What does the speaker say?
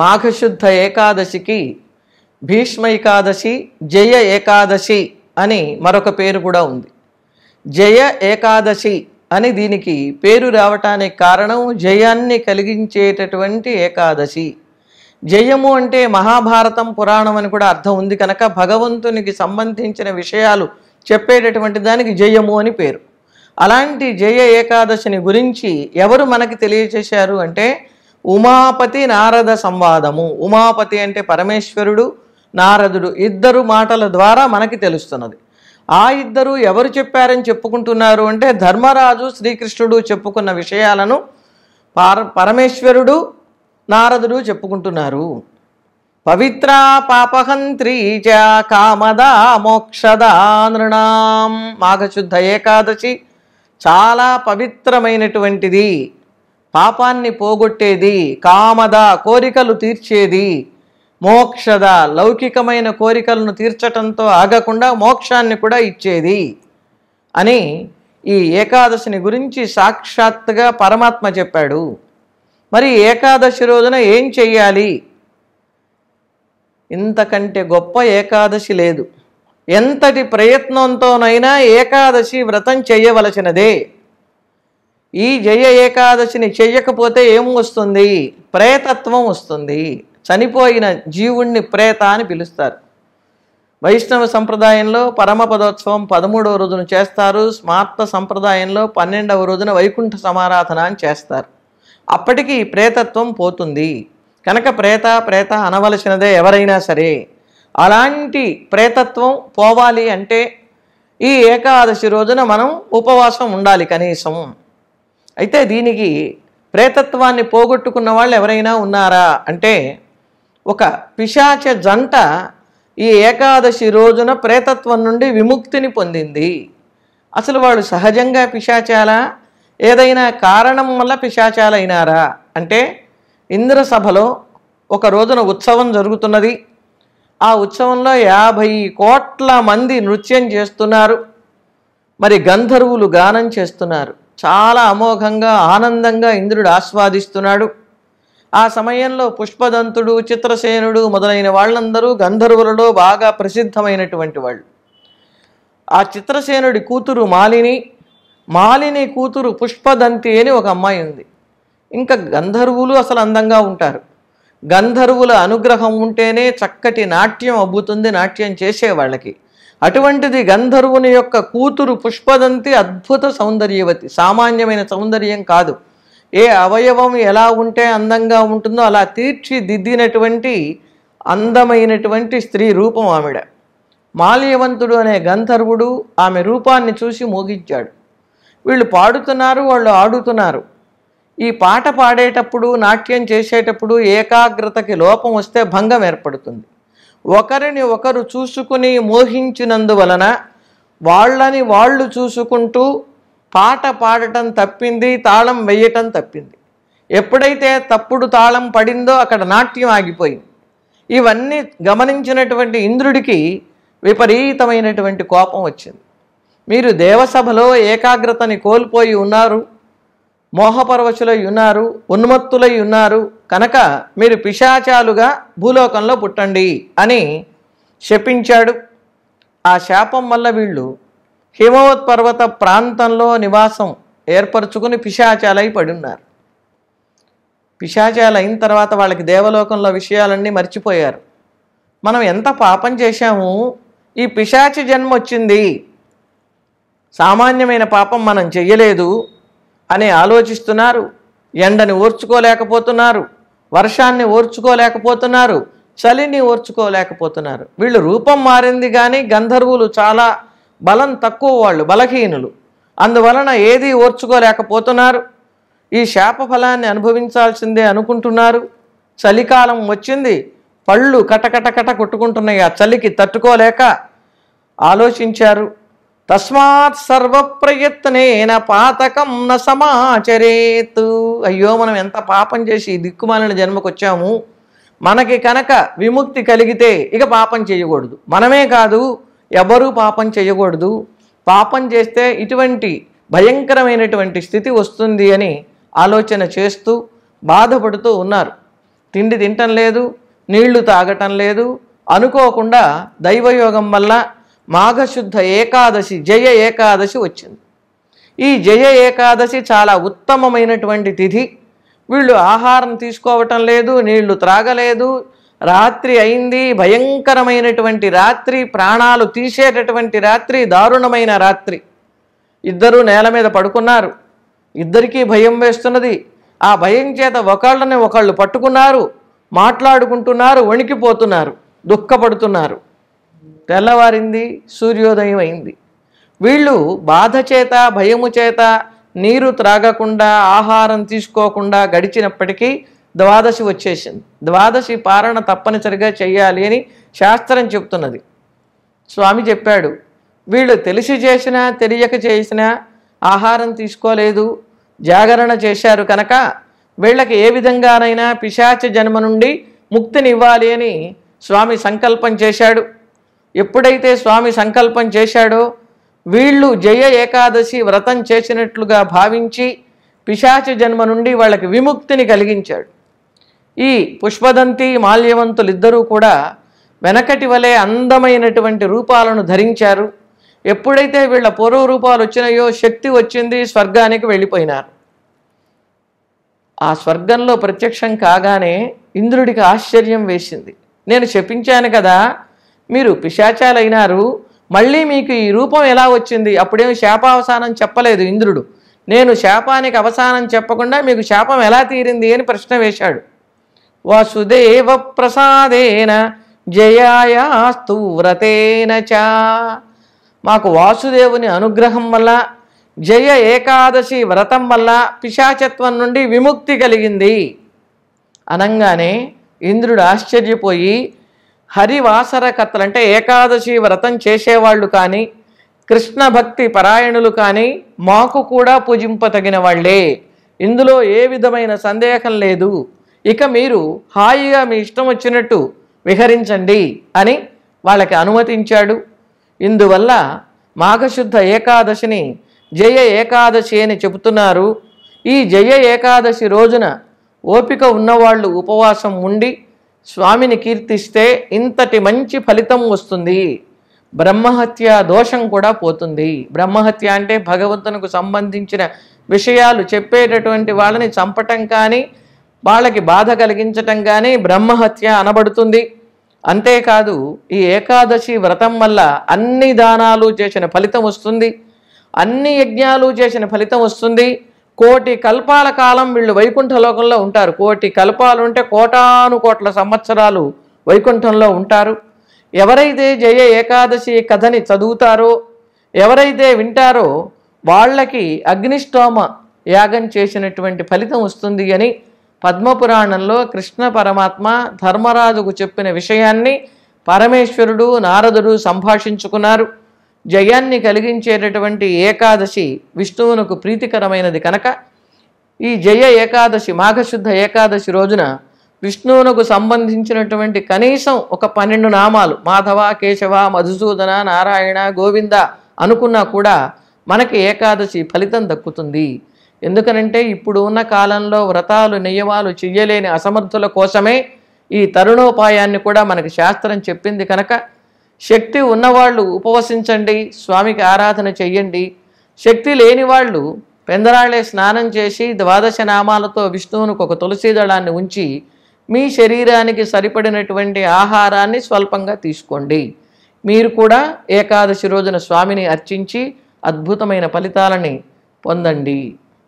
మాఘశుద్ధ ఏకాదశికి భీష్మ ఏకాదశి జయ ఏకాదశి అని మరొక పేరు కూడా ఉంది జయ ఏకాదశి అని దీనికి పేరు రావటానికి కారణం జయాన్ని కలిగించేటటువంటి ఏకాదశి జయము అంటే మహాభారతం పురాణం అని కూడా అర్థం ఉంది కనుక భగవంతునికి సంబంధించిన విషయాలు చెప్పేటటువంటి దానికి జయము అని పేరు అలాంటి జయ ఏకాదశిని గురించి ఎవరు మనకి తెలియజేశారు అంటే ఉమాపతి నారద సంవాదము ఉమాపతి అంటే పరమేశ్వరుడు నారదుడు ఇద్దరు మాటల ద్వారా మనకి తెలుస్తున్నది ఆ ఇద్దరు ఎవరు చెప్పారని చెప్పుకుంటున్నారు అంటే ధర్మరాజు శ్రీకృష్ణుడు చెప్పుకున్న విషయాలను పర పరమేశ్వరుడు నారదుడు చెప్పుకుంటున్నారు పవిత్ర పాపహంత్రీ చ కామద మోక్షద నృణాం మాఘశుద్ధ ఏకాదశి చాలా పవిత్రమైనటువంటిది పాపాన్ని పోగొట్టేది కామద కోరికలు తీర్చేది మోక్షద లౌకికమైన కోరికలను తీర్చటంతో ఆగకుండా మోక్షాన్ని కూడా ఇచ్చేది అని ఈ ఏకాదశిని గురించి సాక్షాత్తుగా పరమాత్మ చెప్పాడు మరి ఏకాదశి రోజున ఏం చెయ్యాలి ఇంతకంటే గొప్ప ఏకాదశి లేదు ఎంతటి ప్రయత్నంతోనైనా ఏకాదశి వ్రతం చేయవలసినదే ఈ జయ ఏకాదశిని చేయకపోతే ఏం వస్తుంది ప్రేతత్వం వస్తుంది చనిపోయిన జీవుణ్ణి ప్రేత అని పిలుస్తారు వైష్ణవ సంప్రదాయంలో పరమపదోత్సవం పదమూడవ రోజున చేస్తారు స్మార్త సంప్రదాయంలో పన్నెండవ రోజున వైకుంఠ సమారాధన అని చేస్తారు అప్పటికి ప్రేతత్వం పోతుంది కనుక ప్రేత ప్రేత అనవలసినదే ఎవరైనా సరే అలాంటి ప్రేతత్వం పోవాలి అంటే ఈ ఏకాదశి రోజున మనం ఉపవాసం ఉండాలి కనీసం అయితే దీనికి ప్రేతత్వాన్ని పోగొట్టుకున్న వాళ్ళు ఎవరైనా ఉన్నారా అంటే ఒక పిశాచ జంట ఈ ఏకాదశి రోజున ప్రేతత్వం నుండి విముక్తిని పొందింది అసలు వాళ్ళు సహజంగా పిశాచాలా ఏదైనా కారణం వల్ల పిశాచాలైనారా అంటే ఇంద్రసభలో ఒక రోజున ఉత్సవం జరుగుతున్నది ఆ ఉత్సవంలో యాభై కోట్ల మంది నృత్యం చేస్తున్నారు మరి గంధర్వులు గానం చేస్తున్నారు చాలా అమోఘంగా ఆనందంగా ఇంద్రుడు ఆస్వాదిస్తున్నాడు ఆ సమయంలో పుష్పదంతుడు చిత్రసేనుడు మొదలైన వాళ్ళందరూ గంధర్వులలో బాగా ప్రసిద్ధమైనటువంటి వాళ్ళు ఆ చిత్రసేనుడి కూతురు మాలిని మాలిని కూతురు పుష్పదంతి అని ఒక అమ్మాయి ఉంది ఇంకా గంధర్వులు అసలు అందంగా ఉంటారు గంధర్వుల అనుగ్రహం ఉంటేనే చక్కటి నాట్యం అబ్బుతుంది నాట్యం చేసే వాళ్ళకి అటువంటిది గంధర్వుని యొక్క కూతురు పుష్పదంతి అద్భుత సౌందర్యవతి సామాన్యమైన సౌందర్యం కాదు ఏ అవయవం ఎలా ఉంటే అందంగా ఉంటుందో అలా తీర్చిదిద్దినటువంటి అందమైనటువంటి స్త్రీ రూపం ఆవిడ మాల్యవంతుడు అనే గంధర్వుడు ఆమె రూపాన్ని చూసి మోగించాడు వీళ్ళు పాడుతున్నారు వాళ్ళు ఆడుతున్నారు ఈ పాట పాడేటప్పుడు నాట్యం చేసేటప్పుడు ఏకాగ్రతకి లోపం వస్తే భంగం ఏర్పడుతుంది ఒకరిని ఒకరు చూసుకుని మోహించినందువలన వాళ్ళని వాళ్ళు చూసుకుంటూ పాట పాడటం తప్పింది తాళం వెయ్యటం తప్పింది ఎప్పుడైతే తప్పుడు తాళం పడిందో అక్కడ నాట్యం ఆగిపోయింది ఇవన్నీ గమనించినటువంటి ఇంద్రుడికి విపరీతమైనటువంటి కోపం వచ్చింది మీరు దేవసభలో ఏకాగ్రతని కోల్పోయి ఉన్నారు మోహపరవశులై ఉన్నారు ఉన్మత్తులై ఉన్నారు కనుక మీరు పిశాచాలుగా భూలోకంలో పుట్టండి అని శపించాడు ఆ శాపం వల్ల వీళ్ళు హిమవత్ పర్వత ప్రాంతంలో నివాసం ఏర్పరచుకుని పిశాచాలై పడున్నారు పిశాచాలు అయిన తర్వాత వాళ్ళకి దేవలోకంలో విషయాలన్నీ మర్చిపోయారు మనం ఎంత పాపం చేశాము ఈ పిశాచి జన్మ వచ్చింది సామాన్యమైన పాపం మనం చెయ్యలేదు అని ఆలోచిస్తున్నారు ఎండని ఓర్చుకోలేకపోతున్నారు వర్షాన్ని ఓర్చుకోలేకపోతున్నారు చలిని ఓర్చుకోలేకపోతున్నారు వీళ్ళు రూపం మారింది కానీ గంధర్వులు చాలా బలం తక్కువ వాళ్ళు బలహీనులు అందువలన ఏది ఓర్చుకోలేకపోతున్నారు ఈ శాప ఫలాన్ని అనుభవించాల్సిందే అనుకుంటున్నారు చలికాలం వచ్చింది పళ్ళు కటకటకట కొట్టుకుంటున్నాయి ఆ చలికి తట్టుకోలేక ఆలోచించారు తస్మాత్ సర్వప్రయత్నేన పాతకం న సమాచరేతు అయ్యో మనం ఎంత పాపం చేసి దిక్కుమాలిన జన్మకు వచ్చాము మనకి కనుక విముక్తి కలిగితే ఇక పాపం చేయకూడదు మనమే కాదు ఎవరూ పాపం చేయకూడదు పాపం చేస్తే ఇటువంటి భయంకరమైనటువంటి స్థితి వస్తుంది అని ఆలోచన చేస్తూ బాధపడుతూ ఉన్నారు తిండి తింటం లేదు నీళ్లు తాగటం లేదు అనుకోకుండా దైవయోగం వల్ల మాఘశుద్ధ ఏకాదశి జయ ఏకాదశి వచ్చింది ఈ జయ ఏకాదశి చాలా ఉత్తమమైనటువంటి తిథి వీళ్ళు ఆహారం తీసుకోవటం లేదు నీళ్లు త్రాగలేదు రాత్రి అయింది భయంకరమైనటువంటి రాత్రి ప్రాణాలు తీసేటటువంటి రాత్రి దారుణమైన రాత్రి ఇద్దరూ నేల మీద పడుకున్నారు ఇద్దరికీ భయం వేస్తున్నది ఆ భయం చేత ఒకళ్ళని ఒకళ్ళు పట్టుకున్నారు మాట్లాడుకుంటున్నారు వణికిపోతున్నారు దుఃఖపడుతున్నారు తెల్లవారింది సూర్యోదయం అయింది వీళ్ళు బాధ చేత భయము చేత నీరు త్రాగకుండా ఆహారం తీసుకోకుండా గడిచినప్పటికీ ద్వాదశి వచ్చేసింది ద్వాదశి పారణ తప్పనిసరిగా చేయాలి అని శాస్త్రం చెప్తున్నది స్వామి చెప్పాడు వీళ్ళు తెలిసి చేసినా తెలియక చేసినా ఆహారం తీసుకోలేదు జాగరణ చేశారు కనుక వీళ్ళకి ఏ విధంగానైనా పిశాచ జన్మ నుండి ముక్తినివ్వాలి అని స్వామి సంకల్పం చేశాడు ఎప్పుడైతే స్వామి సంకల్పం చేశాడో వీళ్ళు జయ ఏకాదశి వ్రతం చేసినట్లుగా భావించి పిశాచ జన్మ నుండి వాళ్ళకి విముక్తిని కలిగించాడు ఈ పుష్పదంతి మాల్యవంతులు ఇద్దరూ కూడా వెనకటి వలె అందమైనటువంటి రూపాలను ధరించారు ఎప్పుడైతే వీళ్ళ పూర్వ రూపాలు వచ్చినాయో శక్తి వచ్చింది స్వర్గానికి వెళ్ళిపోయినారు ఆ స్వర్గంలో ప్రత్యక్షం కాగానే ఇంద్రుడికి ఆశ్చర్యం వేసింది నేను శపించాను కదా మీరు పిశాచాలైనారు మళ్ళీ మీకు ఈ రూపం ఎలా వచ్చింది అప్పుడేమి శాపావసానం చెప్పలేదు ఇంద్రుడు నేను శాపానికి అవసానం చెప్పకుండా మీకు శాపం ఎలా తీరింది అని ప్రశ్న వేశాడు వాసుదేవ ప్రసాదేన జయాయాస్తు వ్రతేన చా మాకు వాసుదేవుని అనుగ్రహం వల్ల జయ ఏకాదశి వ్రతం వల్ల పిశాచత్వం నుండి విముక్తి కలిగింది అనంగానే ఇంద్రుడు ఆశ్చర్యపోయి హరివాసర కథలు అంటే ఏకాదశి వ్రతం చేసేవాళ్ళు కానీ కృష్ణ భక్తి పరాయణులు కానీ మాకు కూడా పూజింపతగిన వాళ్ళే ఇందులో ఏ విధమైన సందేహం లేదు ఇక మీరు హాయిగా మీ ఇష్టం వచ్చినట్టు విహరించండి అని వాళ్ళకి అనుమతించాడు ఇందువల్ల మాఘశుద్ధ ఏకాదశిని జయ ఏకాదశి అని చెబుతున్నారు ఈ జయ ఏకాదశి రోజున ఓపిక ఉన్నవాళ్ళు ఉపవాసం ఉండి స్వామిని కీర్తిస్తే ఇంతటి మంచి ఫలితం వస్తుంది బ్రహ్మహత్య దోషం కూడా పోతుంది బ్రహ్మహత్య అంటే భగవంతునికి సంబంధించిన విషయాలు చెప్పేటటువంటి వాళ్ళని చంపటం కానీ వాళ్ళకి బాధ కలిగించటం కానీ బ్రహ్మహత్య అనబడుతుంది అంతేకాదు ఈ ఏకాదశి వ్రతం వల్ల అన్ని దానాలు చేసిన ఫలితం వస్తుంది అన్ని యజ్ఞాలు చేసిన ఫలితం వస్తుంది కోటి కల్పాల కాలం వీళ్ళు వైకుంఠలోకంలో ఉంటారు కోటి కల్పాలు ఉంటే కోటాను కోట్ల సంవత్సరాలు వైకుంఠంలో ఉంటారు ఎవరైతే జయ ఏకాదశి కథని చదువుతారో ఎవరైతే వింటారో వాళ్ళకి అగ్నిష్టోమ యాగం చేసినటువంటి ఫలితం వస్తుంది అని పద్మపురాణంలో కృష్ణ పరమాత్మ ధర్మరాజుకు చెప్పిన విషయాన్ని పరమేశ్వరుడు నారదుడు సంభాషించుకున్నారు జయాన్ని కలిగించేటటువంటి ఏకాదశి విష్ణువునకు ప్రీతికరమైనది కనుక ఈ జయ ఏకాదశి మాఘశుద్ధ ఏకాదశి రోజున విష్ణువునకు సంబంధించినటువంటి కనీసం ఒక పన్నెండు నామాలు మాధవ కేశవ మధుసూదన నారాయణ గోవింద అనుకున్నా కూడా మనకి ఏకాదశి ఫలితం దక్కుతుంది ఎందుకనంటే ఇప్పుడు ఉన్న కాలంలో వ్రతాలు నియమాలు చెయ్యలేని అసమర్థుల కోసమే ఈ తరుణోపాయాన్ని కూడా మనకి శాస్త్రం చెప్పింది కనుక శక్తి ఉన్నవాళ్ళు ఉపవసించండి స్వామికి ఆరాధన చెయ్యండి శక్తి లేని వాళ్ళు పెందరాళ్ళే స్నానం చేసి ద్వాదశ నామాలతో విష్ణువునికి ఒక తులసి దళాన్ని ఉంచి మీ శరీరానికి సరిపడినటువంటి ఆహారాన్ని స్వల్పంగా తీసుకోండి మీరు కూడా ఏకాదశి రోజున స్వామిని అర్చించి అద్భుతమైన ఫలితాలని పొందండి